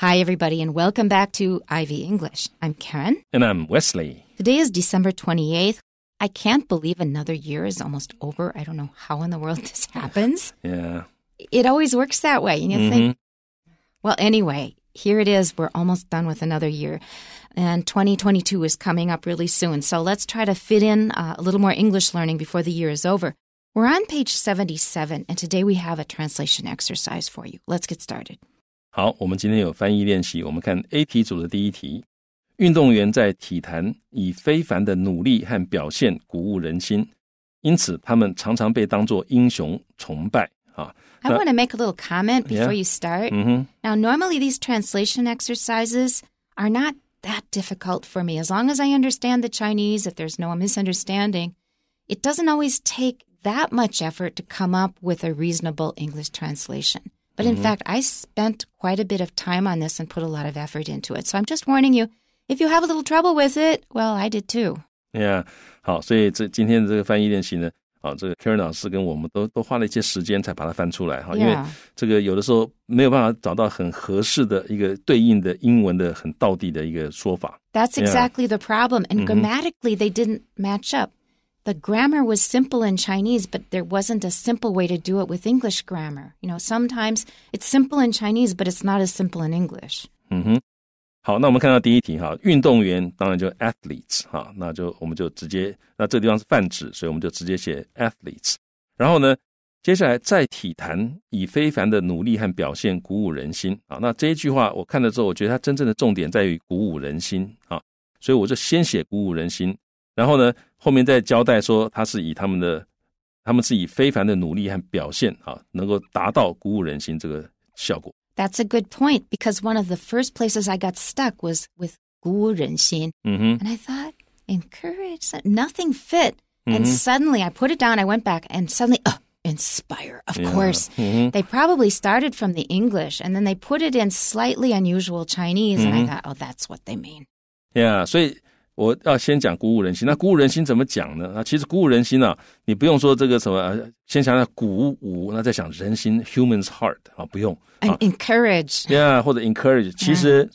Hi, everybody, and welcome back to Ivy English. I'm Karen. And I'm Wesley. Today is December 28th. I can't believe another year is almost over. I don't know how in the world this happens. yeah. It always works that way. You know, mm -hmm. well, anyway, here it is. We're almost done with another year. And 2022 is coming up really soon. So let's try to fit in uh, a little more English learning before the year is over. We're on page 77, and today we have a translation exercise for you. Let's get started. 好，我们今天有翻译练习，我们看 A want to make a little comment before you start. Now, normally these translation exercises are not that difficult for me, as long as I understand the Chinese. If there's no misunderstanding, it doesn't always take that much effort to come up with a reasonable English translation. But in mm-hmm. fact, I spent quite a bit of time on this and put a lot of effort into it. So I'm just warning you if you have a little trouble with it, well, I did too. Yeah. Karen 老师跟我们都都花了一些时间才把它翻出来哈，因为这个有的时候没有办法找到很合适的一个对应的英文的很道地的一个说法。That's exactly the problem, and grammatically they didn't match up the grammar was simple in Chinese, but there wasn't a simple way to do it with English grammar. You know, sometimes it's simple in Chinese, but it's not as simple in English. 嗯哼，好，那我们看到第一题哈，运动员当然就 athletes 哈，那就我们就直接，那这地方是泛指，所以我们就直接写 athletes。然后呢，接下来在体坛以非凡的努力和表现鼓舞人心啊。那这一句话我看了之后，我觉得它真正的重点在于鼓舞人心啊，所以我就先写鼓舞人心。然后呢，后面再交代说他是以他们的，他们是以非凡的努力和表现啊，能够达到鼓舞人心这个效果。That's a good point because one of the first places I got stuck was with 鼓舞人心。Mm And I thought encourage nothing fit. And mm-hmm. suddenly I put it down. I went back and suddenly. oh, inspire. Of yeah. course. Mm -hmm. They probably started from the English and then they put it in slightly unusual Chinese. Mm -hmm. And I mm-hmm. thought, oh, that's what they mean. Yeah. so. 我要先讲鼓舞人心，那鼓舞人心怎么讲呢？那其实鼓舞人心啊，你不用说这个什么，先想想鼓舞，那再想人心 （human's heart） 啊，不用。encourage，Yeah，或者 encourage。其实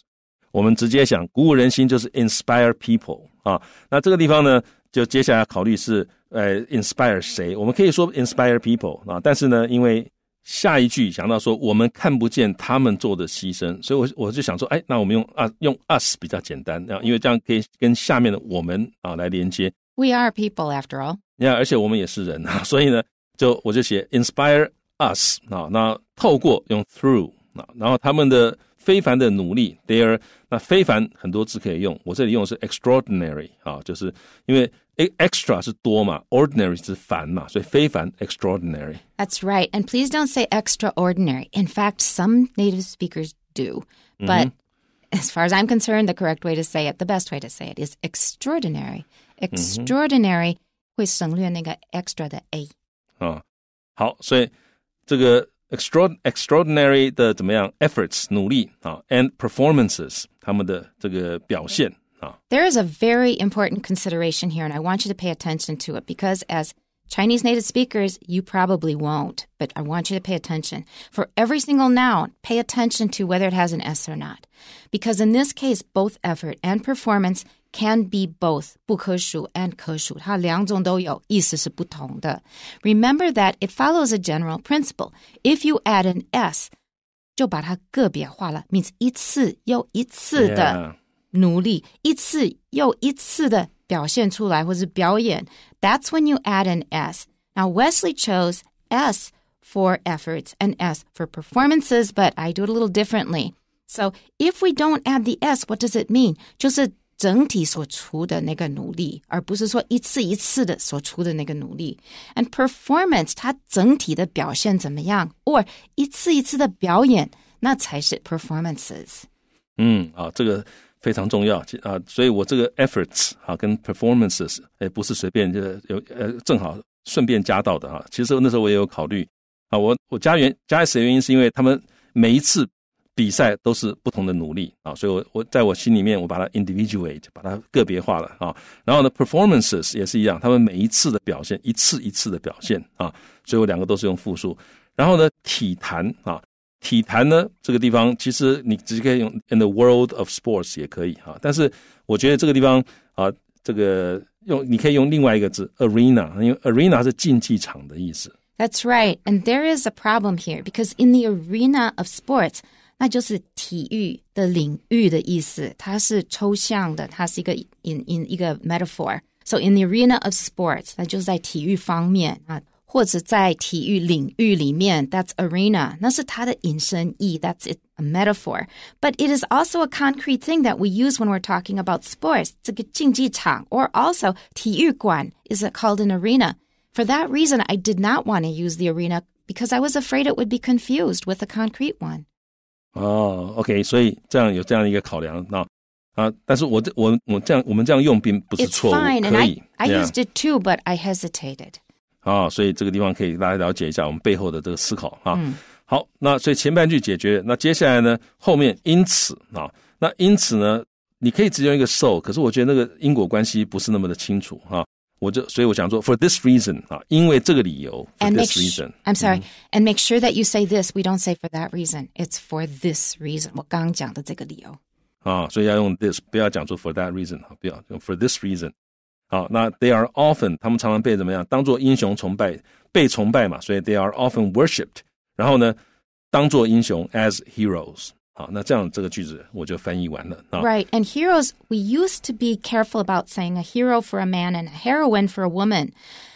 我们直接想鼓舞人心就是 inspire people 啊。那这个地方呢，就接下来考虑是呃 inspire 谁？我们可以说 inspire people 啊，但是呢，因为下一句想到说，我们看不见他们做的牺牲，所以，我我就想说，哎，那我们用啊，用 us 比较简单，啊，因为这样可以跟下面的我们啊来连接。We are people, after all. 你看，而且我们也是人啊，所以呢，就我就写 inspire us 啊，那透过用 through 啊，然后他们的。非凡的努力，their 那非凡很多字可以用，我这里用的是 extraordinary 啊，就是因为 extra 是多嘛，ordinary 是凡嘛，所以非凡 extraordinary。That's right, and please don't say extraordinary. In fact, some native speakers do, mm-hmm. as far as I'm concerned, the correct way to say it, the best way to say it is extraordinary. Mm-hmm. Extraordinary. extra 的 extraordinary 的怎么样 efforts 努力啊，and performances 他们的这个表现啊。There is a very important consideration here, and I want you to pay attention to it because as Chinese native speakers, you probably won't, but I want you to pay attention. For every single noun, pay attention to whether it has an S or not. Because in this case, both effort and performance can be both 不可数 and 可数，它两种都有，意思是不同的。Remember that it follows a general principle. If you add an s，就把它个别化了，means 一次又一次的努力，一次又一次的表现出来或者表演。That's when you add an s. Now Wesley chose s for efforts and s for performances, but I do it a little differently. So if we don't add the s, what does it mean? 就是整体所出的那个努力，而不是说一次一次的所出的那个努力。And performance，它整体的表现怎么样？Or 一次一次的表演，那才是 performances。嗯，啊，这个非常重要啊，所以我这个 efforts 啊，跟 performances，哎，不是随便就有呃，正好顺便加到的啊。其实那时候我也有考虑啊，我我加原加来的原因是因为他们每一次。比赛都是不同的努力啊，所以，我我在我心里面，我把它 i n d i v i d u a t e 把它个别化了啊。然后呢，performances 也是一样，他们每一次的表现，一次一次的表现啊。所以我两个都是用复数。然后呢，体坛啊，体坛呢，这个地方其实你直接可以用 in the world of sports 也可以啊。但是我觉得这个地方啊，这个用你可以用另外一个字 arena，因为 arena 是竞技场的意思。That's right, and there is a problem here because in the arena of sports. 那就是体育的领域的意思，它是抽象的，它是一个 in in 一个 metaphor。So in the arena of sports，那就是在体育方面啊，或者在体育领域里面，that's arena，那是它的引申义，that's it, a metaphor. But it is also a concrete thing that we use when we're talking about sports. 这个竞技场 or also 体育馆 is called an arena. For that reason, I did not want to use the arena because I was afraid it would be confused with a concrete one. 哦，OK，所以这样有这样一个考量，那啊，但是我这我我这样我们这样用并不是错误，可以，I, I hesitated. used it too, 啊，所以这个地方可以大家了解一下我们背后的这个思考啊。好，那所以前半句解决，那接下来呢，后面因此啊，那因此呢，你可以只用一个 so，可是我觉得那个因果关系不是那么的清楚啊。For this reason 啊，因为这个理由，for and this i am and make sure that you say this. We don't say for that reason. It's for this reason。我刚讲的这个理由。啊，所以要用 this，不要讲出 for that reason 啊，不要用 for this reason。好，那 they are often they are often worshipped。然后呢，当做英雄 as heroes 好，那这样这个句子我就翻译完了啊。Right, and heroes we used to be careful about saying a hero for a man and a heroine for a woman,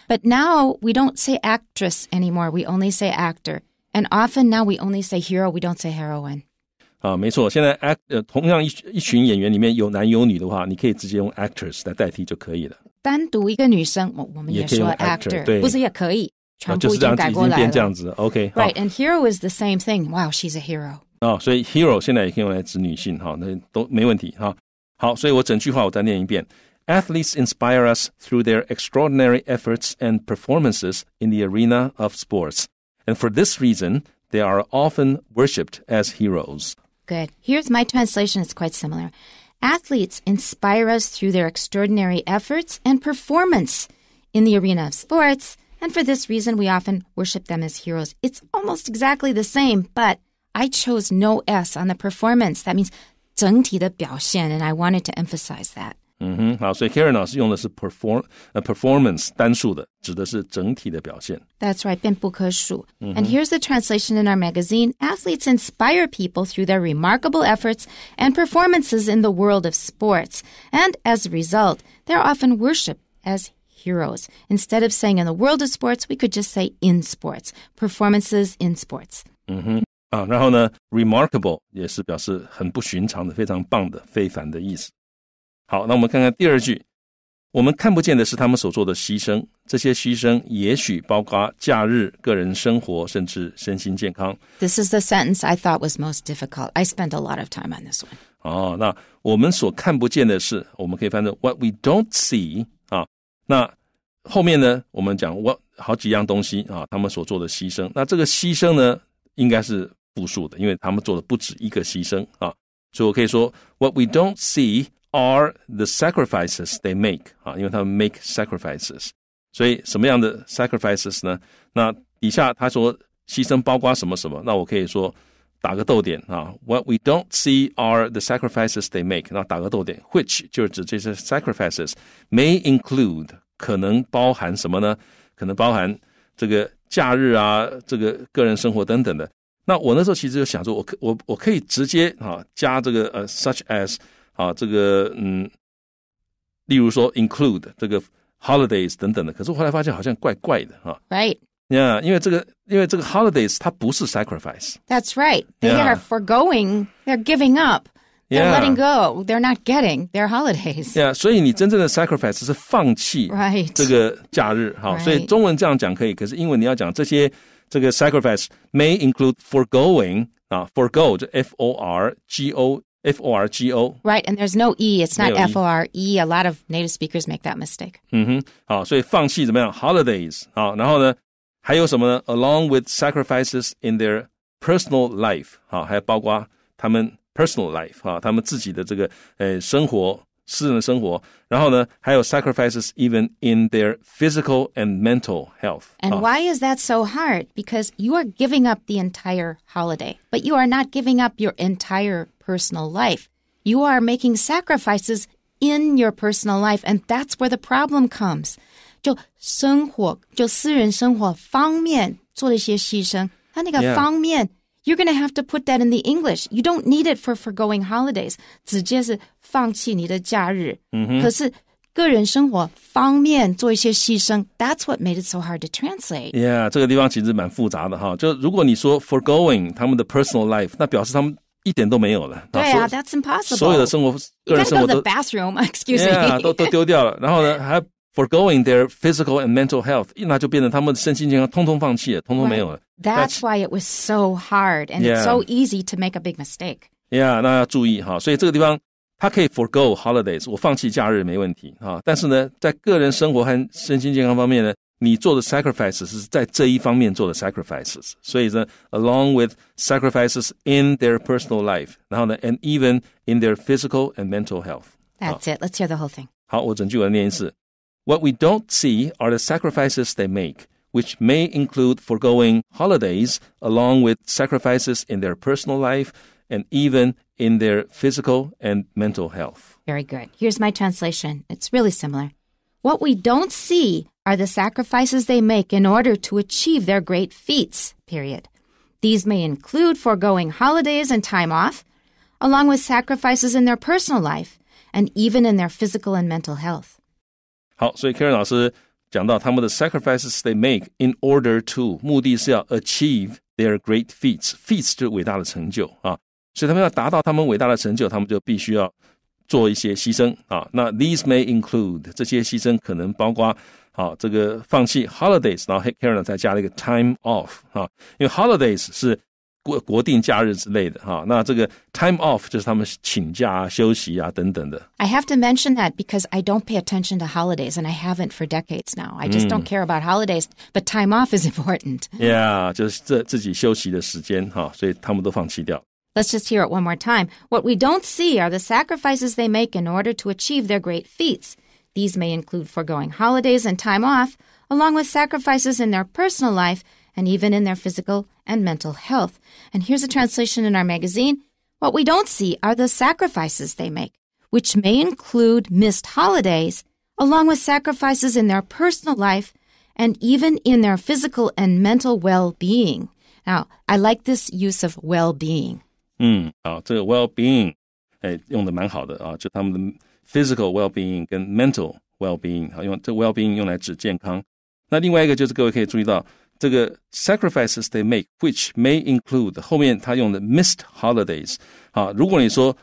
but now we don't say actress anymore. We only say actor, and often now we only say hero. We don't say heroine. 啊，没错，现在 act 呃，同样一一群演员里面有男有女的话，你可以直接用 actress 来代替就可以了。单独一个女生，我我们也说 hero is the same thing. Wow, she's a hero. 啊、哦，所以 hero 现在也可以用来指女性哈、哦，那都没问题哈、哦。好，所以我整句话我再念一遍：Athletes inspire us through their extraordinary efforts and performances in the arena of sports, and for this reason they are often worshipped as heroes. Good. Here's my translation. It's quite similar. Athletes inspire us through their extraordinary efforts and performance in the arena of sports, and for this reason we often worship them as heroes. It's almost exactly the same, but I chose no S on the performance. That means and I wanted to emphasize that. 嗯哼，好，所以 Karen 老师用的是 perform 呃 performance 单数的，指的是整体的表现。That's -hmm. And here's the translation in our magazine: Athletes inspire people through their remarkable efforts and performances in the world of sports, and as a result, they're often worshipped as heroes. Instead of saying in the world of sports, we could just say in sports, performances in sports. 啊，然后呢，remarkable 也是表示很不寻常的、非常棒的、非凡的意思。好，那我们看看第二句，我们看不见的是他们所做的牺牲，这些牺牲也许包括假日、个人生活，甚至身心健康。This is the sentence I thought was most difficult. I spent a lot of time on this one. 哦，那我们所看不见的是，我们可以翻成 what we don't see 啊。那后面呢，我们讲 what 好几样东西啊，他们所做的牺牲。那这个牺牲呢，应该是 what we don't see are the sacrifices they make 啊，因为他们 make sacrifices。所以什么样的 sacrifices what we don't see are the sacrifices they make。那打个逗点，which 就是指这些 sacrifices may include 可能包含什么呢？可能包含这个假日啊，这个个人生活等等的。那我那时候其实就想说我，我可我我可以直接啊加这个呃 such as 啊这个嗯，例如说 include 这个 holidays 等等的。可是我后来发现好像怪怪的哈。Right. Yeah，因为这个因为这个 holidays 它不是 sacrifice。That's right. They yeah. are foregoing. They're giving up. They're yeah. letting go. They're not getting their holidays. Yeah，所以你真正的 sacrifice 是放弃 right 这个假日哈。所以中文这样讲可以，可是英文你要讲这些这个 sacrifice may include foregoing 啊，forego uh, 这 f o r g o F O R G O. Right, and there's no E. It's not F O R E. A lot of native speakers make that mistake. 嗯哼，好，所以放弃怎么样？Holidays mm-hmm. uh, uh, Along with sacrifices in their personal life their personal life 啊，他们自己的这个呃生活私人的生活，然后呢，还有 sacrifices even in their physical and mental health. And why is that so hard? Because you are giving up the entire holiday, but you are not giving up your entire personal life. You are making sacrifices in your personal life, and that's where the problem comes. 就生活，就私人生活方面做了一些牺牲，他那个方面。Yeah. You're going to have to put that in the English. You don't need it for foregoing holidays. 直接是放弃你的假日。Mm hmm. that's what made it so hard to translate. Yeah，这个地方其实蛮复杂的哈。就如果你说 forgoing the personal life，那表示他们一点都没有了。对啊，That's impossible。所有的生活，个人生活都 bathroom，excuse me，都都丢掉了。然后呢，还 Forgoing their physical and mental That's why it was so hard and it's so easy to make a big mistake. Yeah，那要注意哈，所以这个地方它可以 forego holidays，我放弃假日没问题哈。但是呢，在个人生活和身心健康方面呢，你做的 sacrifices 是在这一方面做的 sacrifices。所以呢，along with sacrifices in their personal life，然后呢，and even in their physical and mental health。That's it. Let's hear the whole thing. What we don't see are the sacrifices they make, which may include foregoing holidays along with sacrifices in their personal life and even in their physical and mental health. Very good. Here's my translation. It's really similar. What we don't see are the sacrifices they make in order to achieve their great feats, period. These may include foregoing holidays and time off, along with sacrifices in their personal life and even in their physical and mental health. 好，所以 Karen 老师讲到，他们的 sacrifices they make in order to，目的是要 achieve their great feats，feats 就是伟大的成就啊，所以他们要达到他们伟大的成就，他们就必须要做一些牺牲啊。那 these may include，这些牺牲可能包括，好这个放弃 holidays，然后 Karen 呢再加了一个 time off 啊，因为 holidays 是。国国定假日之类的哈。那这个 time off 就是他们请假啊、休息啊等等的。I have to mention that because I don't pay attention to holidays and I haven't for decades now. I just don't mm. care about holidays, but time off is important. Yeah, 就是自自己休息的时间哈，所以他们都放弃掉。us just hear it one more time. What we don't see are the sacrifices they make in order to achieve their great feats. These may include foregoing holidays and time off, along with sacrifices in their personal life and even in their physical and mental health. And here's a translation in our magazine. What we don't see are the sacrifices they make, which may include missed holidays, along with sacrifices in their personal life and even in their physical and mental well-being. Now, I like this use of well-being. 嗯，好，这个 hmm. being. physical well-being 跟 mental well-being，好，用这 well-being 用来指健康。那另外一个就是各位可以注意到，这个 sacrifices they make, which may include 后面他用的 missed holidays。啊，如果你说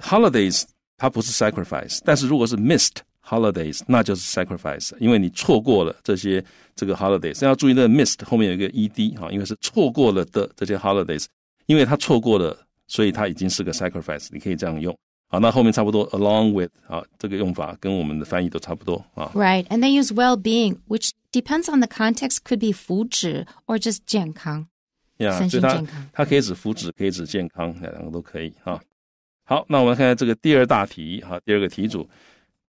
holidays 它不是 sacrifice，但是如果是 missed holidays，那就是 sacrifice，因为你错过了这些这个 holidays。要注意那 missed 后面有一个 e d，啊，因为是错过了的这些 holidays，因为他错过了，所以他已经是个 sacrifice。你可以这样用。好，那后面差不多，along with 啊，这个用法跟我们的翻译都差不多啊。Right, and they use well-being, which depends on the context, could be 福祉 or just 健康。呀，对它，它可以指福祉，可以指健康，两个都可以啊。好，那我们来看这个第二大题哈，第二个题组，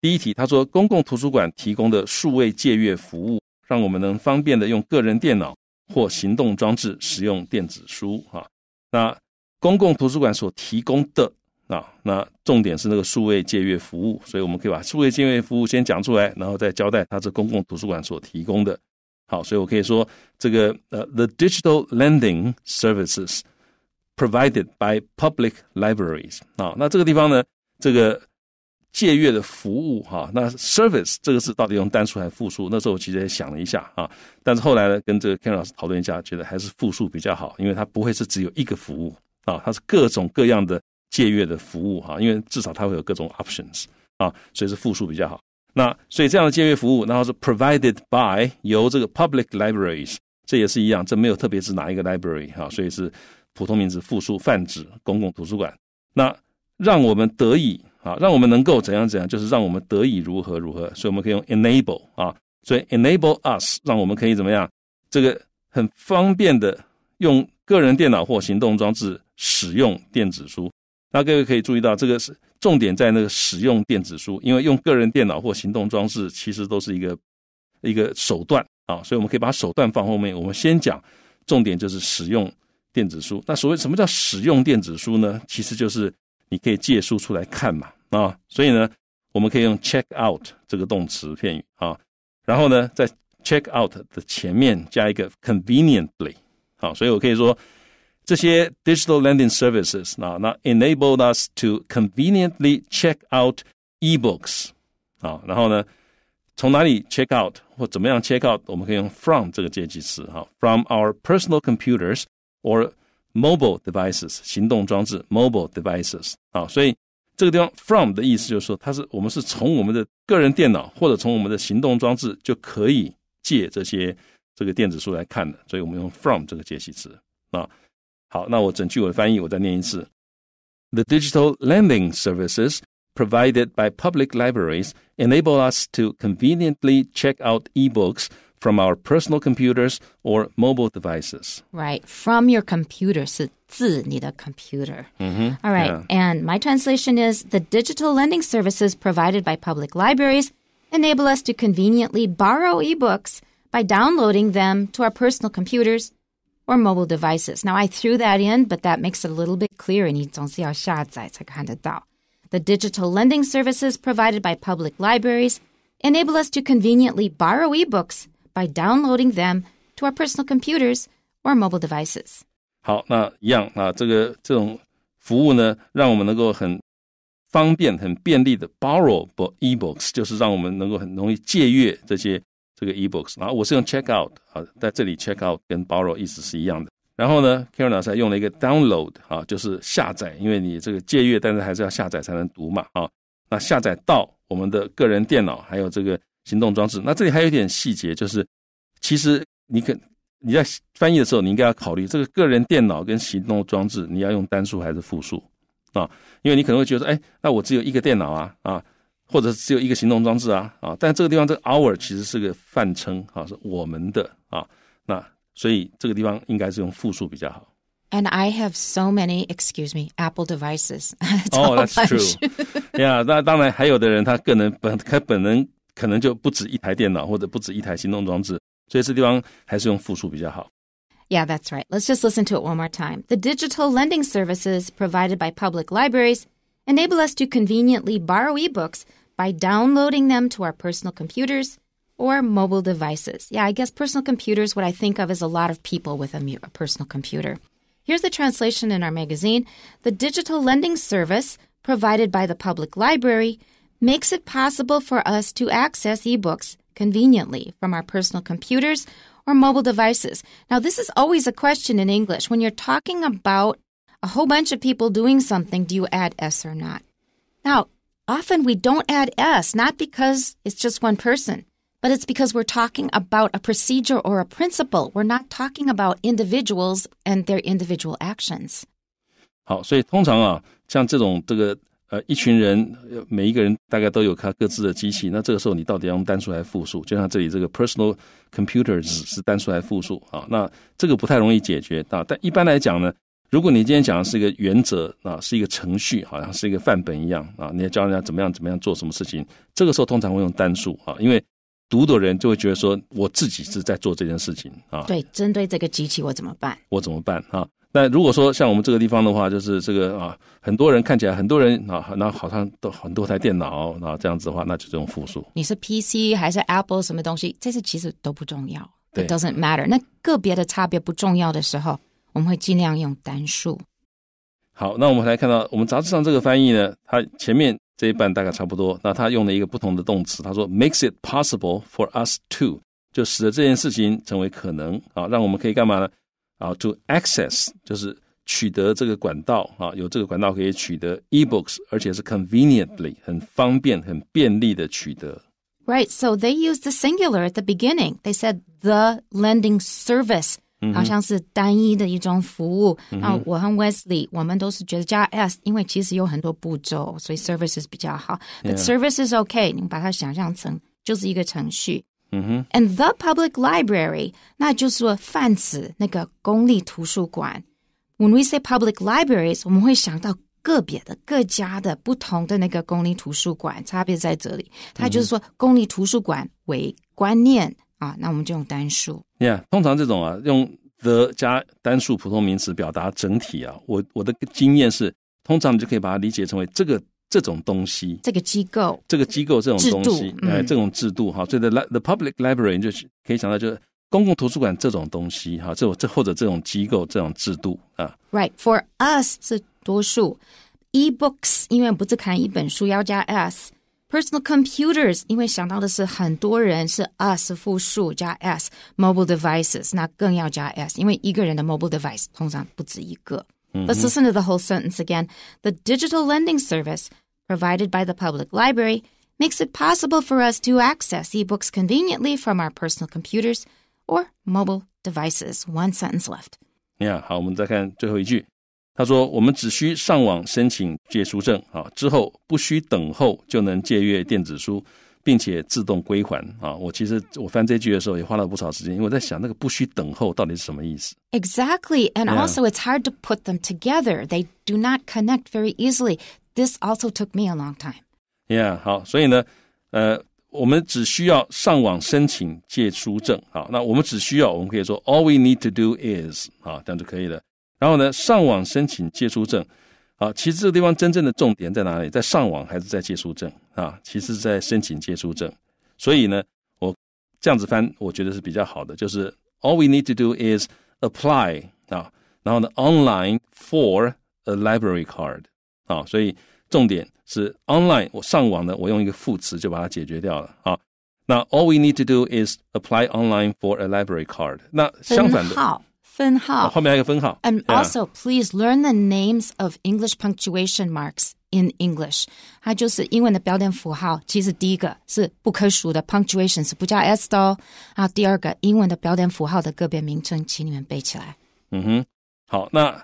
第一题，他说，公共图书馆提供的数位借阅服务，让我们能方便的用个人电脑或行动装置使用电子书哈。那公共图书馆所提供的。啊，那重点是那个数位借阅服务，所以我们可以把数位借阅服务先讲出来，然后再交代它是公共图书馆所提供的。好，所以我可以说这个呃，the digital lending services provided by public libraries。啊，那这个地方呢，这个借阅的服务哈，那 service 这个字到底用单数还是复数？那时候我其实也想了一下啊，但是后来呢，跟这个 Ken 老师讨论一下，觉得还是复数比较好，因为它不会是只有一个服务啊，它是各种各样的。借阅的服务哈，因为至少它会有各种 options 啊，所以是复数比较好。那所以这样的借阅服务，然后是 provided by 由这个 public libraries，这也是一样，这没有特别指哪一个 library 哈，所以是普通名字复数泛指公共图书馆。那让我们得以啊，让我们能够怎样怎样，就是让我们得以如何如何，所以我们可以用 enable 啊，所以 enable us 让我们可以怎么样，这个很方便的用个人电脑或行动装置使用电子书。那各位可以注意到，这个是重点在那个使用电子书，因为用个人电脑或行动装置其实都是一个一个手段啊，所以我们可以把手段放后面，我们先讲重点就是使用电子书。那所谓什么叫使用电子书呢？其实就是你可以借书出来看嘛啊，所以呢，我们可以用 check out 这个动词片语啊，然后呢，在 check out 的前面加一个 conveniently 好，所以我可以说。这些 digital lending services 啊，那 enabled us to conveniently check out e-books. ebooks 啊，然后呢，从哪里 check out 或怎么样 check out，我们可以用 from 这个介系词哈，from our personal computers or mobile devices 行动装置 mobile devices 啊，所以这个地方 from 的意思就是说，它是我们是从我们的个人电脑或者从我们的行动装置就可以借这些这个电子书来看的，所以我们用 from 这个介系词啊。好，那我整句我的翻译，我再念一次：The digital lending services provided by public libraries enable us to conveniently check out e-books from our personal computers or mobile devices. Right, from your computer 是自你的 computer. Mm -hmm. All right, yeah. and my translation is the digital lending services provided by public libraries enable us to conveniently borrow ebooks by downloading them to our personal computers or mobile devices. Now, I threw that in, but that makes it a little bit clearer. The digital lending services provided by public libraries enable us to conveniently borrow ebooks by downloading them to our personal computers or mobile devices. 好，那一样啊，这个这种服务呢，让我们能够很方便、很便利的 borrow ebooks，就是让我们能够很容易借阅这些这个 ebooks，然后我是用 check out 啊，在这里 check out 跟 borrow 意思是一样的。然后呢 k a r e n 老师用了一个 download 啊，就是下载，因为你这个借阅，但是还是要下载才能读嘛啊。那下载到我们的个人电脑，还有这个行动装置。那这里还有一点细节，就是其实你可你在翻译的时候，你应该要考虑这个个人电脑跟行动装置，你要用单数还是复数啊？因为你可能会觉得，哎，那我只有一个电脑啊啊。或者只有一个行动装置啊啊，但这个地方这个 our 其实是个泛称啊，是我们的啊，那所以这个地方应该是用复数比较好。And I have so many, excuse me, Apple devices. oh, that's true. yeah，那当然还有的人他个人本他本人可能就不止一台电脑或者不止一台行动装置，所以这地方还是用复数比较好。Yeah, that's right. Let's just listen to it one more time. The digital lending services provided by public libraries enable us to conveniently borrow ebooks by downloading them to our personal computers or mobile devices. Yeah, I guess personal computers, what I think of is a lot of people with a, a personal computer. Here's the translation in our magazine The digital lending service provided by the public library makes it possible for us to access ebooks conveniently from our personal computers or mobile devices. Now, this is always a question in English. When you're talking about a whole bunch of people doing something, do you add S or not? Now, Often we don't add S, not because it's just one person, but it's because we're talking about a procedure or a principle. We're not talking about individuals and their individual actions. 好，所以通常啊，像这种这个呃，一群人，每一个人大概都有他各自的机器。那这个时候，你到底要用单数还是复数？就像这里这个 personal computers 是单数还是复数啊？那这个不太容易解决啊。但一般来讲呢，如果你今天讲的是一个原则啊，是一个程序，好像是一个范本一样啊，你要教人家怎么样怎么样做什么事情，这个时候通常会用单数啊，因为读的人就会觉得说我自己是在做这件事情啊。对，针对这个机器我怎么办？我怎么办啊？那如果说像我们这个地方的话，就是这个啊，很多人看起来很多人啊，那好像都很多台电脑啊这样子的话，那就这种复数。你是 PC 还是 Apple 什么东西？这些其实都不重要，doesn't matter。那个别的差别不重要的时候。我们会尽量用单数。好，那我们来看到我们杂志上这个翻译呢，它前面这一半大概差不多。那它用了一个不同的动词，它说 makes it possible for us to 就使得这件事情成为可能啊，让我们可以干嘛呢？啊，to access 就是取得这个管道啊，有这个管道可以取得 e-books，而且是 conveniently 很方便、很便利的取得。Right, so they used the singular at the beginning. They said the lending service. 好像是单一的一种服务。那我和 Wesley，我们都是觉得加 s，因为其实有很多步骤，所以 services 比较好。But Services OK，你把它想象成就是一个程序。嗯哼。And the public library，那就是说泛指那个公立图书馆。When we say public libraries，我们会想到个别的各家的不同的那个公立图书馆，差别在这里。它就是说公立图书馆为观念。啊，那我们就用单数。你看，通常这种啊，用 the 加单数普通名词表达整体啊。我我的经验是，通常你就可以把它理解成为这个这种东西，这个机构，这个机构这种东西，哎，这种制度哈。所以 the the public library 就是可以想到就是公共图书馆这种东西哈，这这或者这种机构这种制度啊。Right for us 是多数 e books，因为不是看一本书要加 s。Personal computers，因为想到的是很多人是 us 复数加 Mobile devices 那更要加 s，因为一个人的 mobile device 通常不止一个。Mm -hmm. Let's listen to the whole sentence again. The digital lending service provided by the public library makes it possible for us to access e-books conveniently from our personal computers or mobile devices. One sentence left. Yeah，好，我们再看最后一句。他说：“我们只需上网申请借书证啊，之后不需等候就能借阅电子书，并且自动归还啊。”我其实我翻这句的时候也花了不少时间，因为我在想那个不需等候到底是什么意思。Exactly, and also it's hard to put them together. They do not connect very easily. This also took me a long time. Yeah，好，所以呢，呃，我们只需要上网申请借书证啊。那我们只需要，我们可以说 “All we need to do is” 啊，这样就可以了。然后呢，上网申请借书证。好，其实这个地方真正的重点在哪里？在上网还是在借书证啊？其实，在申请借书证。所以呢，我这样子翻，我觉得是比较好的，就是 all we need to do is apply 啊。然后呢，online for a library card 啊。所以重点是 online，我上网呢，我用一个副词就把它解决掉了啊。那 all we need to do is apply online for a library card。那相反的。分号，后面还有个分号。And also, please learn the names of English punctuation marks in English。它就是英文的标点符号。其实第一个是不可数的 punctuation 是不加 s 的哦。然后第二个，英文的标点符号的个别名称，请你们背起来。嗯哼，好，那。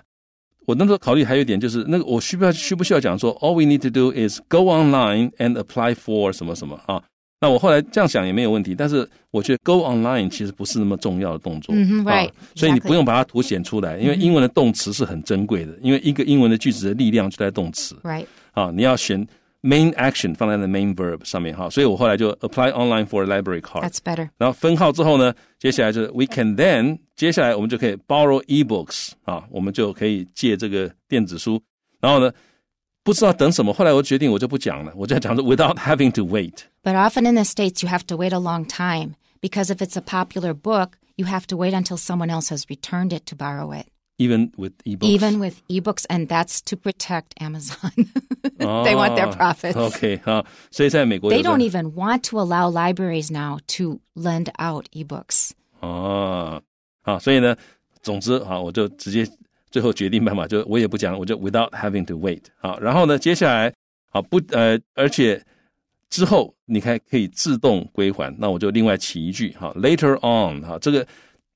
我那时候考虑还有一点就是，那个我需不需要需不需要讲说，all we need to do is go online and apply for 什么什么啊？那我后来这样想也没有问题，但是我觉得 go online 其实不是那么重要的动作，mm hmm, right, 啊，所以你不用把它凸显出来，因为英文的动词是很珍贵的，因为一个英文的句子的力量就在动词，right，啊，你要选 main action 放在 the main verb 上面哈、啊，所以我后来就 apply online for a library card，that's better。然后分号之后呢，接下来就是 we can then，接下来我们就可以 borrow ebooks 啊，我们就可以借这个电子书，然后呢。不知道等什么。后来我决定我就不讲了，我就讲说 without having to wait。But often in the states you have to wait a long time because if it's a popular book, you have to wait until someone else has returned it to borrow it. Even with ebooks. Even with ebooks, and that's to protect Amazon. they want their ah, profits. Okay, uh, so They don't even want to allow libraries now to lend out ebooks. 哦，好，所以呢，总之啊，我就直接 最后决定办法就我也不讲，我就 without having to wait 好，然后呢，接下来好不呃，而且之后你还可以自动归还，那我就另外起一句哈，later on 哈，这个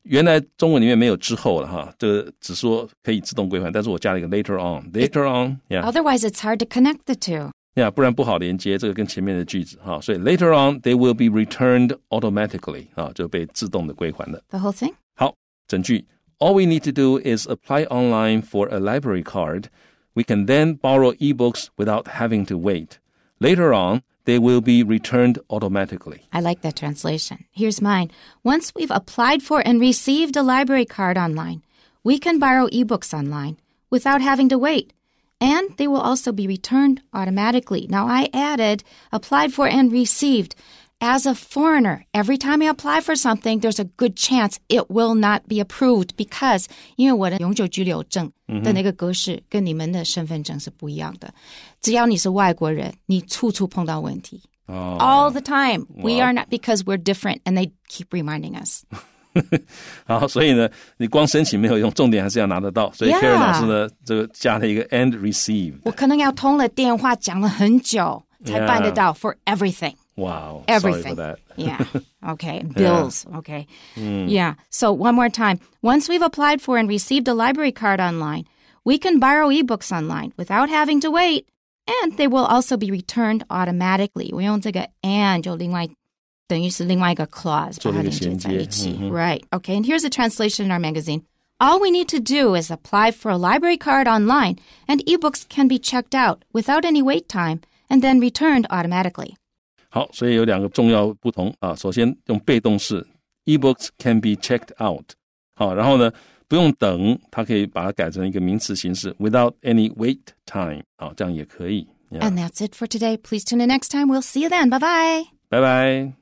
原来中文里面没有之后了哈，这个只说可以自动归还，但是我加了一个 later on，later on，yeah，otherwise it's hard to connect the two. 不然不好连接这个跟前面的句子哈，所以 later on they will be returned automatically 啊，就被自动的归还了。The whole thing。好，整句 all we need to do is apply online for a library card. We can then borrow ebooks without having to wait. Later on, they will be returned automatically. I like that translation. Here's mine. Once we've applied for and received a library card online, we can borrow ebooks online without having to wait. And they will also be returned automatically. Now, I added applied for and received as a foreigner, every time I apply for something, there's a good chance it will not be approved because 因为我的永久居留证的那个格式跟你们的身份证是不一样的。只要你是外国人，你处处碰到问题。Oh, All the time, we are not because we're different, and they keep reminding us. 好，所以呢，你光申请没有用，重点还是要拿得到。所以 Karen 老师呢，这个加了一个 and receive。我可能要通了电话，讲了很久才办得到 for everything。Wow. Everything. yeah. Okay. Bills. Yeah. Okay. Mm. Yeah. So one more time. Once we've applied for and received a library card online, we can borrow ebooks online without having to wait, and they will also be returned automatically. We a and 就另外等于是另外一个 clause a clause. Mm-hmm. Right. Okay. And here's a translation in our magazine. All we need to do is apply for a library card online, and ebooks can be checked out without any wait time and then returned automatically. 好，所以有两个重要不同啊。首先用被动式，e-books can be checked out。好，然后呢，不用等，它可以把它改成一个名词形式，without any wait time。好，这样也可以。Yeah. And that's it for today. Please tune in next time. We'll see you then. Bye bye. Bye bye.